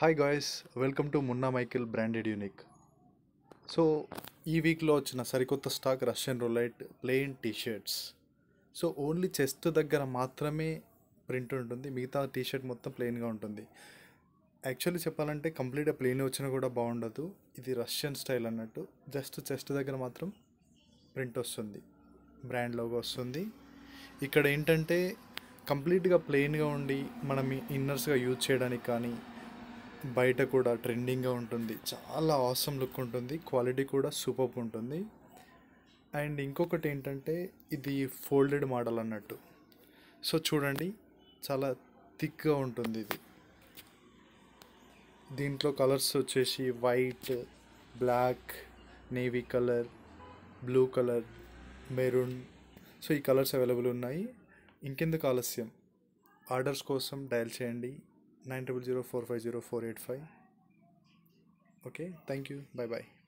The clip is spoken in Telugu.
hi guys welcome to Munna Michael branded unique so ఈ వీక్లో వచ్చిన సరికొత్త స్టాక్ రష్యన్ రొలైట్ plain t shirts so only chest దగ్గర మాత్రమే ప్రింట్ ఉంటుంది మిగతా టీషర్ట్ మొత్తం ప్లెయిన్గా ఉంటుంది యాక్చువల్లీ చెప్పాలంటే కంప్లీట్గా ప్లెయిన్ వచ్చినా కూడా బాగుండదు ఇది రష్యన్ స్టైల్ అన్నట్టు జస్ట్ చెస్ట్ దగ్గర మాత్రం ప్రింట్ వస్తుంది బ్రాండ్ లోగో వస్తుంది ఇక్కడ ఏంటంటే కంప్లీట్గా ప్లెయిన్గా ఉండి మనం ఇన్నర్స్గా యూజ్ చేయడానికి కానీ బయట కూడా ట్రెండింగ్గా ఉంటుంది చాలా ఆసమ్ లుక్ ఉంటుంది క్వాలిటీ కూడా సూపర్ ఉంటుంది అండ్ ఇంకొకటి ఏంటంటే ఇది ఫోల్డెడ్ మోడల్ అన్నట్టు సో చూడండి చాలా థిక్గా ఉంటుంది ఇది దీంట్లో కలర్స్ వచ్చేసి white black navy colour blue colour maroon so ఈ కలర్స్ అవైలబుల్ ఉన్నాయి ఇంకెందుకు ఆలస్యం ఆర్డర్స్ కోసం డయల్ చేయండి nine double zero four five zero four eight five okay thank you bye bye